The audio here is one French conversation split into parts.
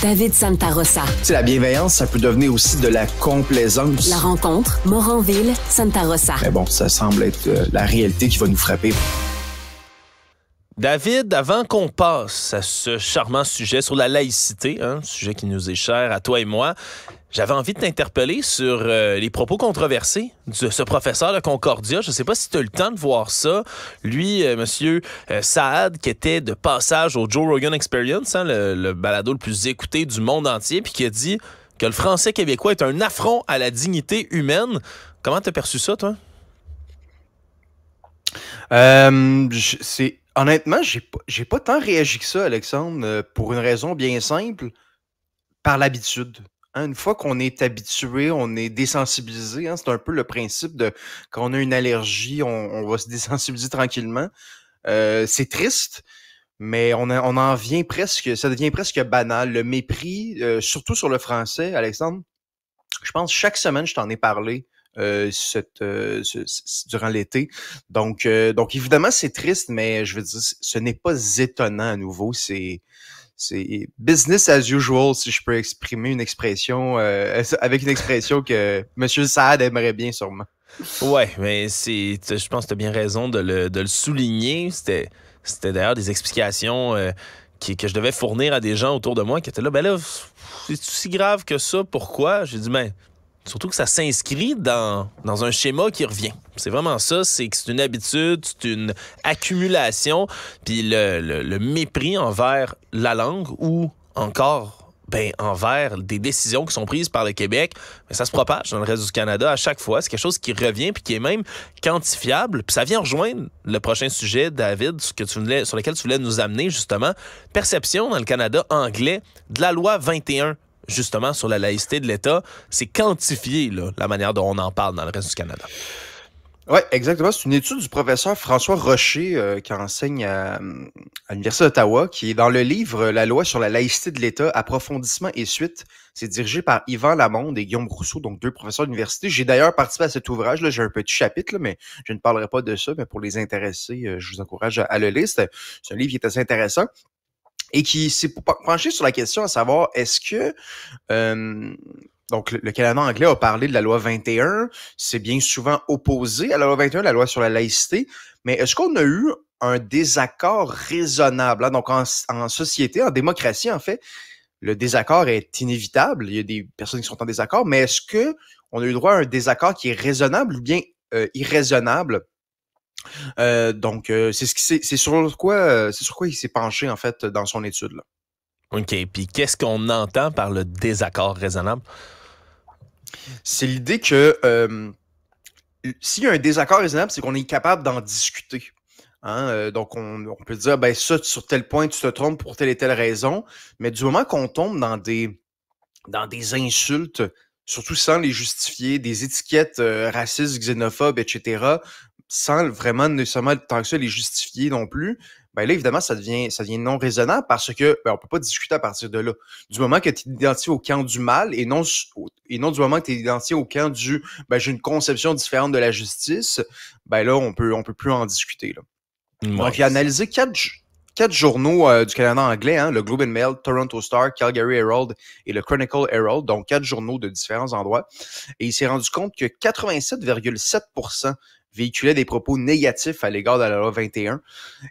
David Santarossa. la bienveillance, ça peut devenir aussi de la complaisance. La rencontre, Moranville, Santarossa. Mais bon, ça semble être euh, la réalité qui va nous frapper. David, avant qu'on passe à ce charmant sujet sur la laïcité, un hein, sujet qui nous est cher à toi et moi, j'avais envie de t'interpeller sur euh, les propos controversés de ce professeur de Concordia. Je ne sais pas si tu as le temps de voir ça. Lui, euh, monsieur euh, Saad, qui était de passage au Joe Rogan Experience, hein, le, balado le plus écouté du monde entier, puis qui a dit que le français québécois est un affront à la dignité humaine. Comment tu as perçu ça, toi? c'est... Honnêtement, j'ai pas, pas tant réagi que ça, Alexandre, pour une raison bien simple, par l'habitude. Hein, une fois qu'on est habitué, on est désensibilisé. Hein, c'est un peu le principe de quand on a une allergie, on, va se désensibiliser tranquillement. Euh, c'est triste, mais on, en vient presque, ça devient presque banal. Le mépris, euh, surtout sur le français, Alexandre, je pense chaque semaine, je t'en ai parlé. Euh, durant l'été. Donc, donc évidemment, c'est triste, mais je veux dire, ce n'est pas étonnant à nouveau. C'est c'est business as usual, si je peux exprimer une expression, euh, avec une expression que M. Saad aimerait bien sûrement. Ouais, mais c'est, je pense que tu as bien raison de le, souligner. C'était, d'ailleurs des explications euh, que je devais fournir à des gens autour de moi qui étaient là. Ben là, c'est si grave que ça, pourquoi? J'ai dit, ben, Surtout que ça s'inscrit dans, un schéma qui revient. C'est vraiment ça, c'est que c'est une habitude, c'est une accumulation, puis le, mépris envers la langue ou encore ben, envers des décisions qui sont prises par le Québec, mais ben, ça se propage dans le reste du Canada à chaque fois. C'est quelque chose qui revient puis qui est même quantifiable. Puis ça vient rejoindre le prochain sujet, David, que tu voulais, sur lequel tu voulais nous amener, justement. Perception dans le Canada anglais de la loi 21 justement sur la laïcité de l'État, c'est quantifié, la manière dont on en parle dans le reste du Canada. Oui, exactement. C'est une étude du professeur François Rocher euh, qui enseigne à, l'Université d'Ottawa, qui est dans le livre La loi sur la laïcité de l'État, approfondissement et suite. C'est dirigé par Yvan Lamonde et Guillaume Rousseau, donc deux professeurs d'université. J'ai d'ailleurs participé à cet ouvrage. Là, j'ai un petit chapitre, mais je ne parlerai pas de ça. Mais pour les intéresser, euh, je vous encourage à, à le lire. C'est un livre qui est assez intéressant et qui s'est penché sur la question à savoir est-ce que euh, donc le, Canada anglais a parlé de la loi 21, c'est bien souvent opposé à la loi 21, la loi sur la laïcité, mais est-ce qu'on a eu un désaccord raisonnable hein? Donc en, société, en démocratie en fait, le désaccord est inévitable, il y a des personnes qui sont en désaccord, mais est-ce qu'on a eu droit à un désaccord qui est raisonnable ou bien euh, irraisonnable euh, donc, euh, c'est ce sur quoi euh, c'est sur quoi il s'est penché en fait dans son étude. OK. Puis qu'est-ce qu'on entend par le désaccord raisonnable? C'est l'idée que s'il y a un désaccord raisonnable, c'est qu'on est capable d'en discuter. Hein. donc, on, peut dire, ben ça, sur tel point, tu te trompes pour telle et telle raison. Mais du moment qu'on tombe dans des, dans des insultes, surtout sans les justifier, des étiquettes racistes, xénophobes, etc., sans vraiment nécessairement tant que ça les justifier non plus, ben là, évidemment, ça devient, ça devient non raisonnable parce que ben, on ne peut pas discuter à partir de là. Du moment que tu es identifié au camp du mal et non, et non du moment que tu es identifié au camp du ben, j'ai une conception différente de la justice, ben là, on peut, on peut plus en discuter. Là. il Donc, analysé quatre, journaux euh, du Canada anglais, hein, le Globe and Mail, Toronto Star, Calgary Herald et le Chronicle Herald, donc quatre journaux de différents endroits. Et il s'est rendu compte que 87,7% véhiculait des propos négatifs à l'égard de la loi 21.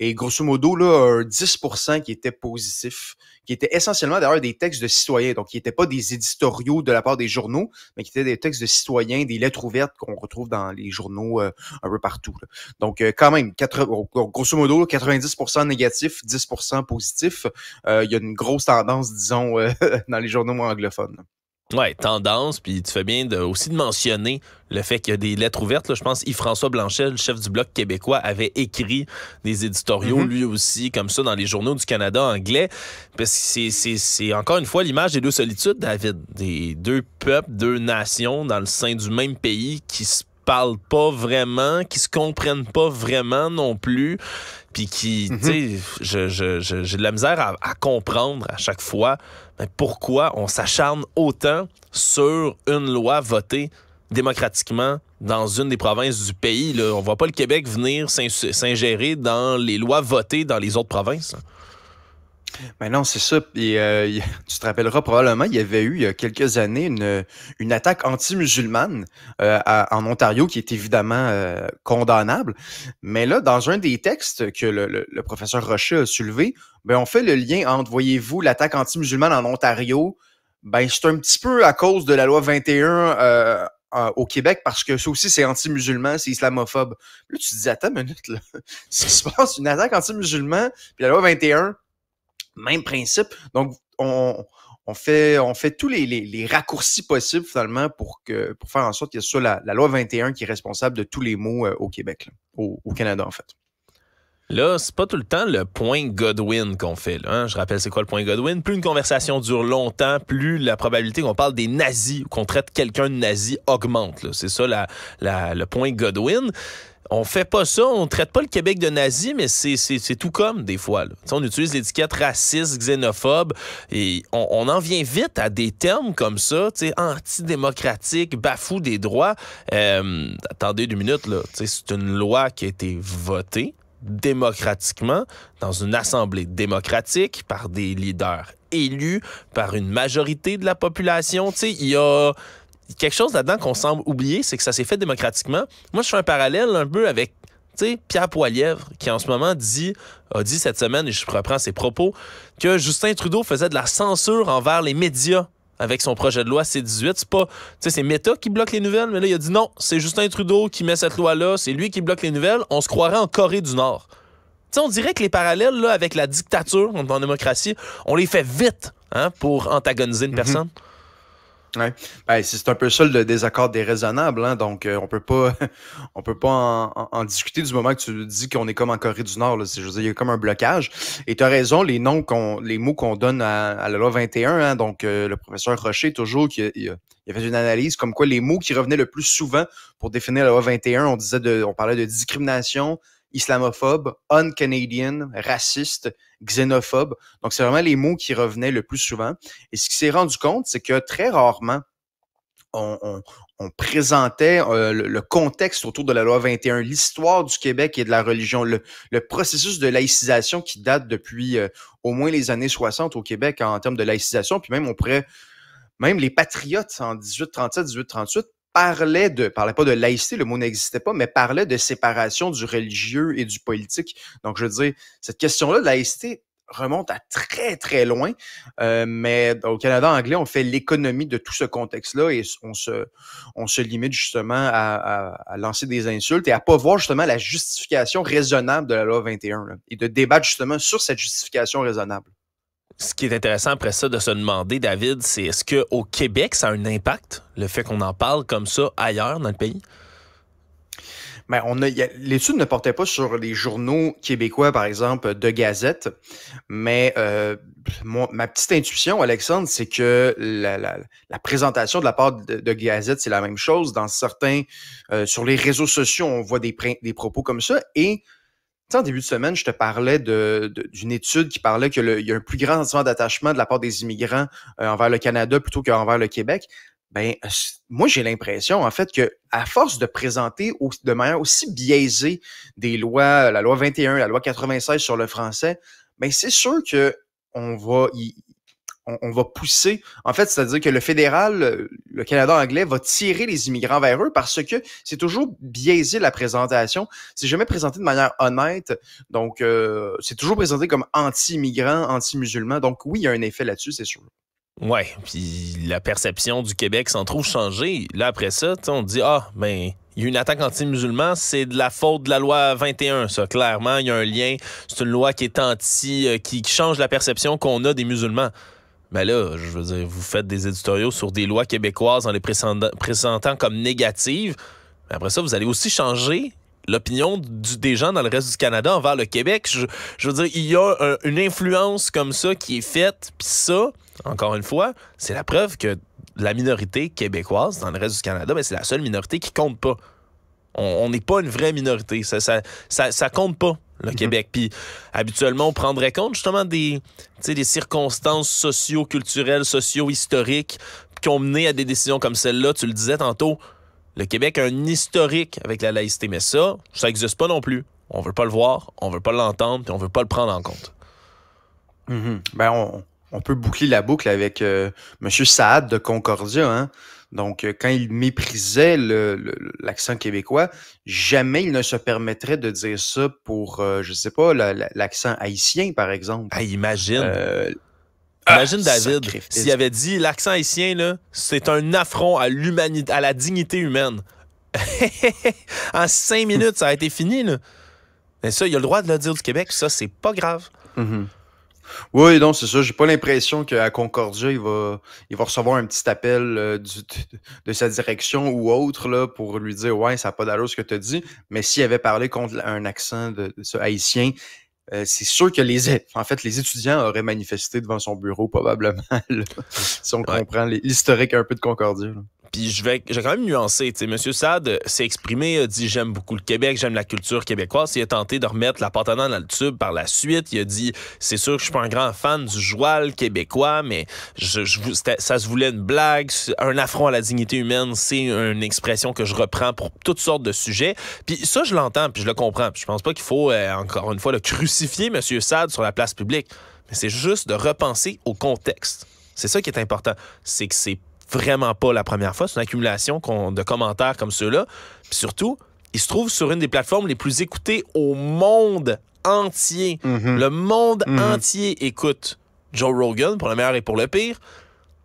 Et grosso modo, là, un 10 qui était positif, qui était essentiellement d'ailleurs des textes de citoyens, donc qui n'étaient pas des éditoriaux de la part des journaux, mais qui étaient des textes de citoyens, des lettres ouvertes qu'on retrouve dans les journaux euh, un peu partout. Donc, euh, quand même, grosso modo, 90% négatifs, 10% positif. Euh, il y a une grosse tendance, disons, dans les journaux anglophones. Ouais, tendance, puis tu fais bien de, aussi de mentionner le fait qu'il y a des lettres ouvertes. je pense Yves-François Blanchet, le chef du Bloc québécois, avait écrit des éditoriaux, mm-hmm. lui aussi, comme ça, dans les journaux du Canada anglais. Parce que c'est encore une fois l'image des deux solitudes, David. Des deux peuples, deux nations dans le sein du même pays qui se parlent pas vraiment, qui se comprennent pas vraiment non plus, puis qui, mm-hmm. tu sais, j'ai de la misère à comprendre à chaque fois ben, pourquoi on s'acharne autant sur une loi votée démocratiquement dans une des provinces du pays. On ne voit pas le Québec venir s'ingérer dans les lois votées dans les autres provinces. Mais ben non, c'est ça. Et euh, tu te rappelleras probablement, il y avait eu il y a quelques années une, attaque anti-musulmane euh, en Ontario qui est évidemment euh, condamnable. Mais là, dans un des textes que le, professeur Rocher a soulevé, ben, on fait le lien entre, voyez-vous, l'attaque anti-musulmane en Ontario, ben, c'est un petit peu à cause de la loi 21 au Québec parce que ça aussi, c'est anti-musulman, c'est islamophobe. Là, tu te dis, attends une minute, là. ce qui se passe, une attaque anti musulmane puis la loi 21, même principe. Donc, on, fait, on fait tous les, raccourcis possibles finalement pour, que, pour faire en sorte qu'il y ait soit la, loi 21 qui est responsable de tous les mots euh, au Québec, au, Canada en fait. Là, c'est pas tout le temps le point Godwin qu'on fait. Hein. Je rappelle, c'est quoi le point Godwin? Plus une conversation dure longtemps, plus la probabilité qu'on parle des nazis ou qu'on traite quelqu'un de nazi augmente. C'est ça le point Godwin on fait pas ça, on traite pas le Québec de nazi, mais c'est tout comme des fois. On utilise l'étiquette raciste, xénophobe, et on, en vient vite à des termes comme ça, antidémocratique, bafou des droits. Euh, attendez deux minutes, c'est une loi qui a été votée démocratiquement dans une assemblée démocratique par des leaders élus par une majorité de la population. il y a quelque chose là-dedans qu'on semble oublier, c'est que ça s'est fait démocratiquement. Moi, je fais un parallèle un peu avec Pierre Poilièvre, qui en ce moment dit, a dit cette semaine, et je reprends ses propos, que Justin Trudeau faisait de la censure envers les médias avec son projet de loi C-18. C'est pas, c'est Meta qui bloque les nouvelles, mais là, il a dit non, c'est Justin Trudeau qui met cette loi-là, c'est lui qui bloque les nouvelles. On se croirait en Corée du Nord. sais, on dirait que les parallèles là, avec la dictature en démocratie, on les fait vite hein, pour antagoniser une mm-hmm. personne. Ouais. Ben, c'est un peu ça le désaccord déraisonnable. Hein. Donc, euh, on peut pas, on peut pas en, discuter du moment que tu dis qu'on est comme en Corée du Nord. Là. Je veux dire, il y a comme un blocage. Et tu as raison, les, noms les mots qu'on donne à, la loi 21, hein. donc euh, le professeur Rocher, toujours, qui il a, fait une analyse comme quoi les mots qui revenaient le plus souvent pour définir la loi 21, on, disait de, on parlait de discrimination, islamophobe, un un-Canadian »,« raciste, xénophobe. Donc, c'est vraiment les mots qui revenaient le plus souvent. Et ce qui s'est rendu compte, c'est que très rarement, on, présentait euh, le, contexte autour de la loi 21, l'histoire du Québec et de la religion, le, processus de laïcisation qui date depuis euh, au moins les années 60 au Québec en, termes de laïcisation, puis même on même les patriotes en 1837-1838 parlait de, parlait pas de laïcité, le mot n'existait pas, mais parlait de séparation du religieux et du politique. Donc, je veux dire, cette question-là de laïcité remonte à très, très loin. Euh, mais au Canada anglais, on fait l'économie de tout ce contexte-là et on se, on se limite justement à, lancer des insultes et à pas voir justement la justification raisonnable de la loi 21 et de débattre justement sur cette justification raisonnable. Ce qui est intéressant après ça de se demander, David, c'est est-ce qu'au Québec, ça a un impact, le fait qu'on en parle comme ça ailleurs dans le pays? Ben, on a, l'étude ne portait pas sur les journaux québécois, par exemple, de Gazette, mais euh, ma petite intuition, Alexandre, c'est que la, présentation de la part de, Gazette, c'est la même chose. Dans certains, euh, sur les réseaux sociaux, on voit des, des propos comme ça, et tu sais, en début de semaine, je te parlais d'une étude qui parlait qu'il y a un plus grand sentiment d'attachement de la part des immigrants euh, envers le Canada plutôt qu'envers le Québec. Ben, moi, j'ai l'impression, en fait, que à force de présenter de manière aussi biaisée des lois, euh, la loi 21, la loi 96 sur le français, ben, c'est sûr que on va, on, va pousser. En fait, c'est-à-dire que le fédéral, euh, le Canada anglais, va tirer les immigrants vers eux parce que c'est toujours biaisé la présentation. C'est jamais présenté de manière honnête. Donc, euh, c'est toujours présenté comme anti-immigrant, anti musulmans Donc, oui, il y a un effet là-dessus, c'est sûr. Oui, puis la perception du Québec s'en trouve changée. Là, après ça, on dit Ah, mais ben, il y a une attaque anti-musulman, c'est de la faute de la loi 21, ça. Clairement, il y a un lien. C'est une loi qui est anti, euh, qui change la perception qu'on a des musulmans. Mais ben là, je veux dire, vous faites des éditoriaux sur des lois québécoises en les présentant comme négatives. après ça, vous allez aussi changer l'opinion des gens dans le reste du Canada envers le Québec. Je, veux dire, il y a une influence comme ça qui est faite. Puis ça, encore une fois, c'est la preuve que la minorité québécoise dans le reste du Canada, ben, c'est la seule minorité qui compte pas. On n'est pas une vraie minorité. Ça, ça, ça, ça compte pas le mhm. Québec. Puis habituellement, on prendrait compte justement des, des circonstances socio-culturelles, socio-historiques qui ont mené à des décisions comme celle-là. Tu le disais tantôt, le Québec a un historique avec la laïcité, mais ça, ça n'existe pas non plus. On veut pas le voir, on veut pas l'entendre, puis on veut pas le prendre en compte. Mhm. ben on, peut boucler la boucle avec euh, M. Saad de Concordia. Hein? Donc, euh, quand il méprisait l'accent québécois, jamais il ne se permettrait de dire ça pour, euh, je sais pas, l'accent haïtien, par exemple. Ah, imagine. Euh, imagine ah, David s'il avait dit l'accent haïtien c'est un affront à l'humanité, à la dignité humaine. en cinq minutes, ça a été fini là. Mais ça, il a le droit de le dire du Québec, ça c'est pas grave. Mm-hmm. Oui, non, c'est ça. J'ai pas l'impression qu'à Concordia, il va, il va recevoir un petit appel euh, de, sa direction ou autre là, pour lui dire Ouais, ça n'a pas d'allure ce que tu as dit. Mais s'il avait parlé contre un accent haïtien, euh, c'est sûr que les, en fait, les étudiants auraient manifesté devant son bureau, probablement, si on comprend l'historique un peu de Concordia. Puis je vais, j'ai quand même nuancé. Monsieur Sade s'est exprimé, a dit J'aime beaucoup le Québec, j'aime la culture québécoise. Il a tenté de remettre la pantanane dans le tube par la suite. Il a dit C'est sûr que je suis pas un grand fan du joual québécois, mais je, ça se voulait une blague. Un affront à la dignité humaine, c'est une expression que je reprends pour toutes sortes de sujets. Puis ça, je l'entends, puis je le comprends. Je je pense pas qu'il faut, euh, encore une fois, le crucifier, Monsieur Sade, sur la place publique. Mais c'est juste de repenser au contexte. C'est ça qui est important. C'est que c'est vraiment pas la première fois. C'est une accumulation de commentaires comme ceux-là. surtout, il se trouve sur une des plateformes les plus écoutées au monde entier. Mhm. Le monde mhm. entier écoute Joe Rogan pour le meilleur et pour le pire.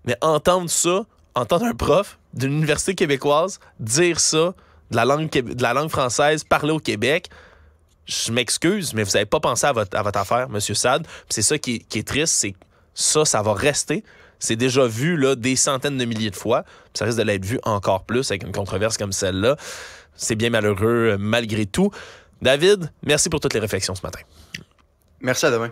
Mais entendre ça, entendre un prof d'une université québécoise dire ça de la langue, de la langue française parler au Québec, je m'excuse, mais vous n'avez pas pensé à votre, affaire, Monsieur Sad. C'est ça qui, qui est triste, c'est ça, ça va rester. C'est déjà vu là, des centaines de milliers de fois. Ça risque de l'être vu encore plus avec une controverse comme celle-là. C'est bien malheureux malgré tout. David, merci pour toutes les réflexions ce matin. Merci à demain.